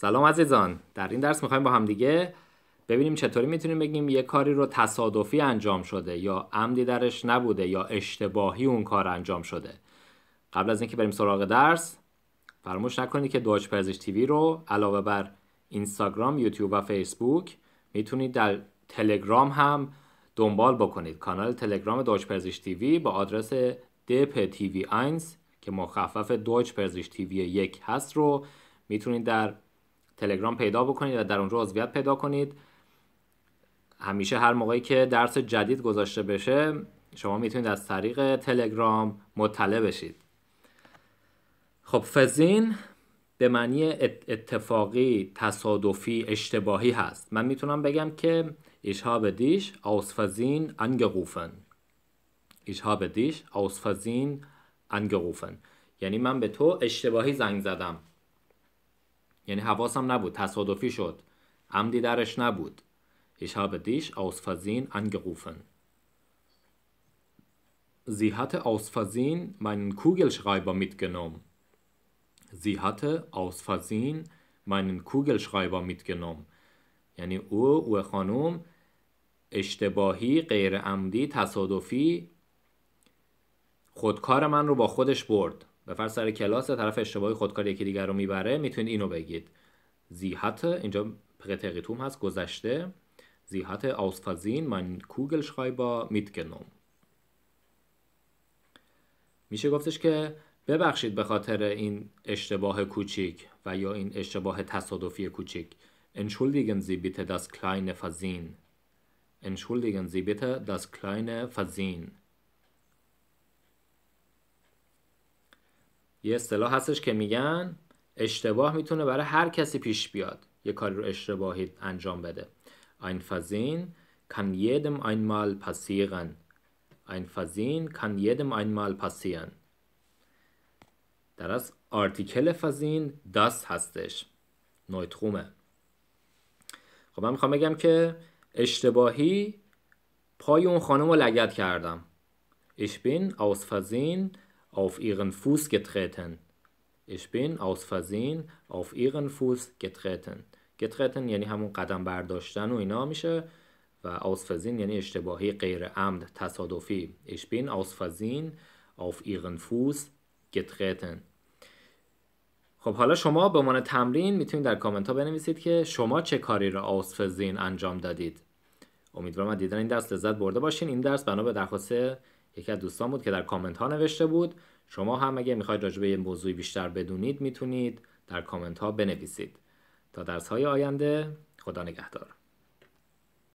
سلام عزیزان در این درس میخوایم با هم دیگه ببینیم چطوری میتونیم بگیم یه کاری رو تصادفی انجام شده یا عمدی درش نبوده یا اشتباهی اون کار انجام شده قبل از اینکه بریم سراغ درس فراموش نکنید که دوچ پرزش تیوی رو علاوه بر اینستاگرام، یوتیوب و فیسبوک میتونید در تلگرام هم دنبال بکنید کانال تلگرام دوچ پرزش تیوی با آدرس دپ تیوی 1 که مخفف دوج پرزش تیوی یک هست رو میتونید در تلگرام پیدا بکنید و در اونجا عضویت پیدا کنید همیشه هر موقعی که درس جدید گذاشته بشه شما میتونید از طریق تلگرام مطلع بشید خب فزین به معنی اتفاقی تصادفی اشتباهی هست من میتونم بگم که به دیش آسفزین انگروفن به دیش فزین انگروفن یعنی من به تو اشتباهی زنگ زدم یعنی حواسم نبود تصادفی شد عمدی درش نبود Ich habe dich aus Versehen angerufen. Sie hatte aus Versehen meinen Kugelschreiber mitgenommen. Sie hatte aus Versehen meinen Kugelschreiber mitgenommen. یعنی او او خانم اشتباهی غیر عمدی تصادفی خودکار من رو با خودش برد فرض سر کلاس طرف اشتباهی خودکار یکی دیگر رو میبره میتونید اینو بگید زیحت اینجا پرتریتوم هست گذشته زیحت آسفازین من کوگل شخایبا میتگنوم میشه گفتش که ببخشید به خاطر این اشتباه کوچیک و یا این اشتباه تصادفی کوچیک انشولدیگن زی bitte دست کلین Versehen. انشولدیگن زی بیت دست کلین فازین یه اصطلاح هستش که میگن اشتباه میتونه برای هر کسی پیش بیاد یه کاری رو اشتباهی انجام بده ein Versehen kann jedem einmal passieren ein کن kann jedem مال passieren در از آرتیکل فزین دست هستش نویتخومه خب من میخوام بگم که اشتباهی پای اون خانم رو لگت کردم Ich بین aus auf ihren Fuß getreten. Ich bin aus Versehen auf ihren Fuß getreten. Getreten یعنی همون قدم برداشتن و اینا میشه و aus Versehen یعنی اشتباهی غیر عمد تصادفی. Ich bin aus Versehen auf ihren Fuß getreten. خب حالا شما به عنوان تمرین میتونید در کامنت ها بنویسید که شما چه کاری را aus Versehen انجام دادید. امیدوارم دیدن این درس لذت برده باشین. این درس بنا به درخواست یکی از دوستان بود که در کامنت ها نوشته بود شما هم اگه میخواید راجبه یه موضوعی بیشتر بدونید میتونید در کامنت ها بنویسید تا درس های آینده خدا نگهدار